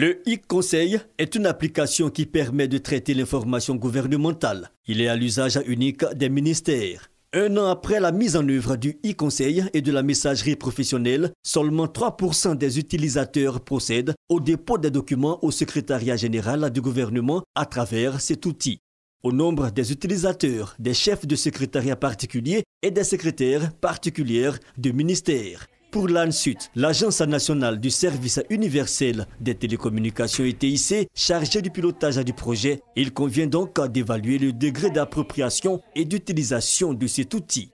Le e-conseil est une application qui permet de traiter l'information gouvernementale. Il est à l'usage unique des ministères. Un an après la mise en œuvre du e-conseil et de la messagerie professionnelle, seulement 3% des utilisateurs procèdent au dépôt des documents au secrétariat général du gouvernement à travers cet outil. Au nombre des utilisateurs, des chefs de secrétariat particuliers et des secrétaires particulières de ministères. Pour l'ANSUT, l'Agence nationale du service universel des télécommunications TIC, chargée du pilotage du projet, il convient donc d'évaluer le degré d'appropriation et d'utilisation de cet outil.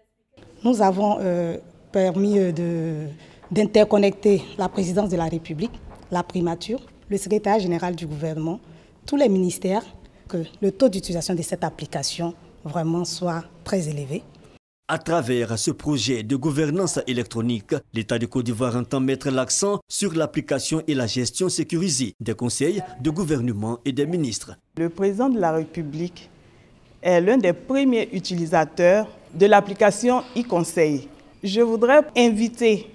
Nous avons euh, permis euh, d'interconnecter la présidence de la République, la primature, le secrétaire général du gouvernement, tous les ministères, que le taux d'utilisation de cette application vraiment soit très élevé. À travers ce projet de gouvernance électronique, l'État de Côte d'Ivoire entend mettre l'accent sur l'application et la gestion sécurisée des conseils de gouvernement et des ministres. Le président de la République est l'un des premiers utilisateurs de l'application e-conseil. Je voudrais inviter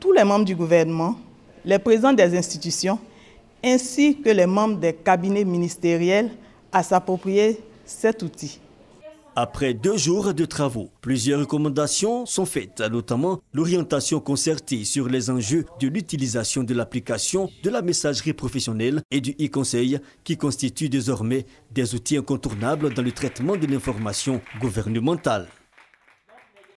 tous les membres du gouvernement, les présidents des institutions, ainsi que les membres des cabinets ministériels à s'approprier cet outil après deux jours de travaux. Plusieurs recommandations sont faites, notamment l'orientation concertée sur les enjeux de l'utilisation de l'application de la messagerie professionnelle et du e-conseil qui constituent désormais des outils incontournables dans le traitement de l'information gouvernementale.